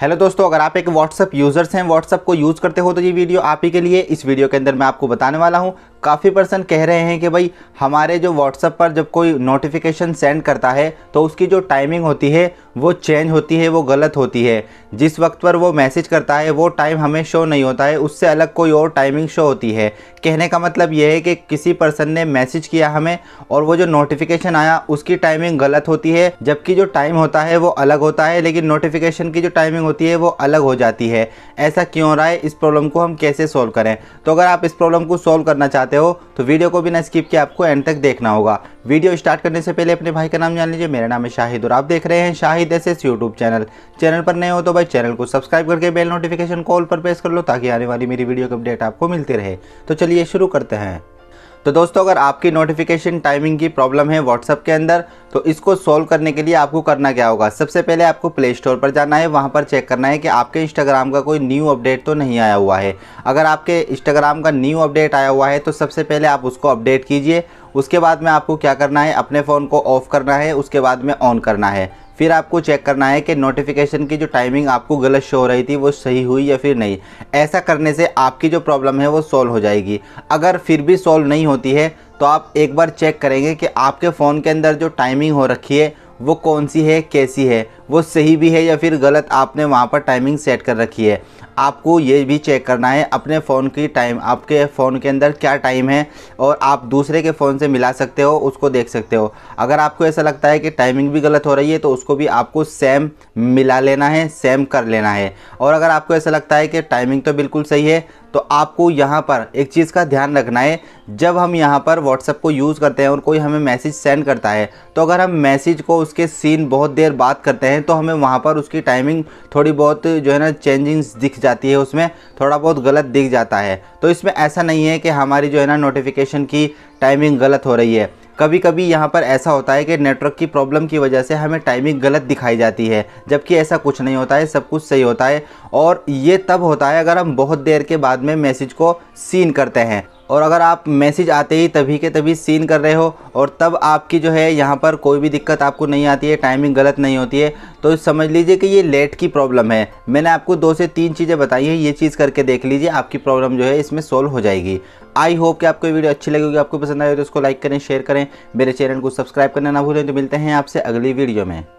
hello दोस्तों अगर आप एक व्हाट्सअप यूज़र्स हैं व्हाट्सअप को यूज़ करते हो तो ये वीडियो आप ही के लिए इस वीडियो के अंदर मैं आपको बताने वाला हूँ काफ़ी पर्सन कह रहे हैं कि भाई हमारे जो व्हाट्सअप पर जब कोई नोटिफिकेशन सेंड करता है तो उसकी जो टाइमिंग होती है वो चेंज होती है वो गलत होती है जिस वक्त पर वो मैसेज करता है वो टाइम हमें शो नहीं होता है उससे अलग कोई और टाइमिंग शो होती है कहने का मतलब यह है कि किसी पर्सन ने मैसेज किया हमें और वो जो नोटिफिकेशन आया उसकी टाइमिंग गलत होती है जबकि जो टाइम होता है वो अलग होता है लेकिन नोटिफिकेशन की जो टाइमिंग होती है वो अलग हो जाती है ऐसा क्यों हो रहा है इस प्रॉब्लम को हम कैसे सोल्व करें तो अगर आप इस प्रॉब्लम को सोल्व करना चाहते चाहते हो तो वीडियो को बिना स्किप किया आपको एंड तक देखना होगा वीडियो स्टार्ट करने से पहले अपने भाई का नाम जान लीजिए मेरा नाम है शाहिद और आप देख रहे हैं Shahid S S YouTube channel channel पर नए हो तो भाई चैनल को सब्सक्राइब करके बेल नोटिफिकेशन कॉल पर प्रेस कर लो ताकि आने वाली मेरी वीडियो की अपडेट आपको मिलती रहे तो चलिए शुरू करते हैं तो दोस्तों अगर आपकी नोटिफिकेशन टाइमिंग की प्रॉब्लम है व्हाट्सअप के अंदर तो इसको सॉल्व करने के लिए आपको करना क्या होगा सबसे पहले आपको प्ले स्टोर पर जाना है वहाँ पर चेक करना है कि आपके इंस्टाग्राम का कोई न्यू अपडेट तो नहीं आया हुआ है अगर आपके इंस्टाग्राम का न्यू अपडेट आया हुआ है तो सबसे पहले आप उसको अपडेट कीजिए उसके बाद में आपको क्या करना है अपने फ़ोन को ऑफ़ करना है उसके बाद में ऑन करना है फिर आपको चेक करना है कि नोटिफिकेशन की जो टाइमिंग आपको गलत शो हो रही थी वो सही हुई या फिर नहीं ऐसा करने से आपकी जो प्रॉब्लम है वो सॉल्व हो जाएगी अगर फिर भी सॉल्व नहीं होती है तो आप एक बार चेक करेंगे कि आपके फ़ोन के अंदर जो टाइमिंग हो रखी है वो कौन सी है कैसी है वो सही भी है या फिर गलत आपने वहाँ पर टाइमिंग सेट कर रखी है आपको ये भी चेक करना है अपने फ़ोन की टाइम आपके फ़ोन के अंदर क्या टाइम है और आप दूसरे के फ़ोन से मिला सकते हो उसको देख सकते हो अगर आपको ऐसा लगता है कि टाइमिंग भी गलत हो रही है तो उसको भी आपको सेम मिला लेना है सेम कर लेना है और अगर आपको ऐसा लगता है कि टाइमिंग तो बिल्कुल सही है तो आपको यहाँ पर एक चीज़ का ध्यान रखना है जब हम यहाँ पर व्हाट्सएप को यूज़ करते हैं और कोई हमें मैसेज सेंड करता है तो अगर हम मैसेज को उसके सीन बहुत देर बाद करते हैं तो हमें वहाँ पर उसकी टाइमिंग थोड़ी बहुत जो है ना चेंजिंग्स दिख जाती है उसमें थोड़ा बहुत गलत दिख जाता है तो इसमें ऐसा नहीं है कि हमारी जो है ना नोटिफिकेशन की टाइमिंग गलत हो रही है कभी कभी यहाँ पर ऐसा होता है कि नेटवर्क की प्रॉब्लम की वजह से हमें टाइमिंग गलत दिखाई जाती है जबकि ऐसा कुछ नहीं होता है सब कुछ सही होता है और ये तब होता है अगर हम बहुत देर के बाद में मैसेज को सीन करते हैं और अगर आप मैसेज आते ही तभी के तभी सीन कर रहे हो और तब आपकी जो है यहाँ पर कोई भी दिक्कत आपको नहीं आती है टाइमिंग गलत नहीं होती है तो समझ लीजिए कि ये लेट की प्रॉब्लम है मैंने आपको दो से तीन चीज़ें बताई हैं ये चीज़ करके देख लीजिए आपकी प्रॉब्लम जो है इसमें सॉल्व हो जाएगी आई होप कि आपको ये वीडियो अच्छी लगी होगी आपको पसंद आए तो उसको लाइक करें शेयर करें मेरे चैनल को सब्सक्राइब करना ना भूलें तो मिलते हैं आपसे अगली वीडियो में